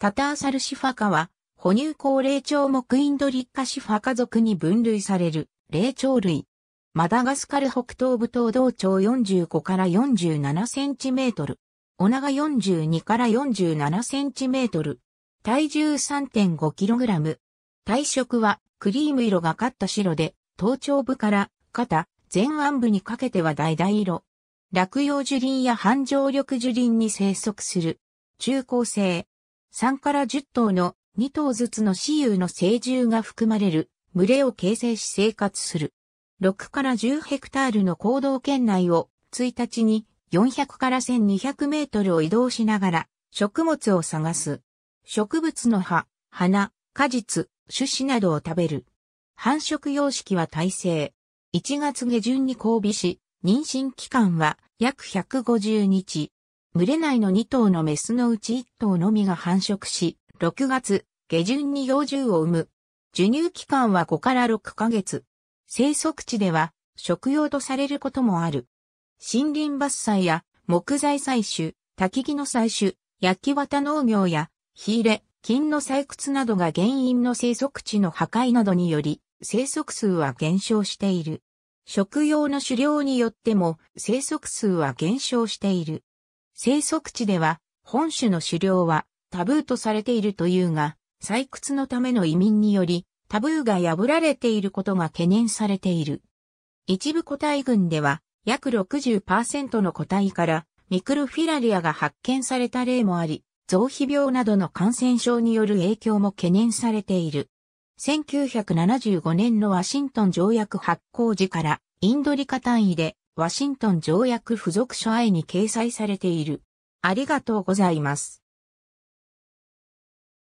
タターサルシファカは、哺乳高霊長目インドリッカシファカ族に分類される霊長類。マダガスカル北東部東道長45から47センチメートル。お長42から47センチメートル。体重3.5キログラム。体色はクリーム色がかった白で、頭頂部から肩、前腕部にかけては橙色。落葉樹林や半常緑樹林に生息する。中高生。3から10頭の2頭ずつの雌雄の成獣が含まれる群れを形成し生活する。6から10ヘクタールの行動圏内を1日に400から1200メートルを移動しながら食物を探す。植物の葉、花、果実、種子などを食べる。繁殖様式は耐性。1月下旬に交尾し、妊娠期間は約150日。群れ内の2頭のメスのうち1頭のみが繁殖し、6月下旬に幼獣を産む。授乳期間は5から6ヶ月。生息地では食用とされることもある。森林伐採や木材採取、焚き木の採取、焼き綿農業や火入れ、金の採掘などが原因の生息地の破壊などにより生息数は減少している。食用の狩猟によっても生息数は減少している。生息地では、本種の狩猟はタブーとされているというが、採掘のための移民により、タブーが破られていることが懸念されている。一部個体群では、約60%の個体からミクロフィラリアが発見された例もあり、増皮病などの感染症による影響も懸念されている。1975年のワシントン条約発行時から、インドリカ単位でワシントン条約付属書愛に掲載されている。ありがとうございます。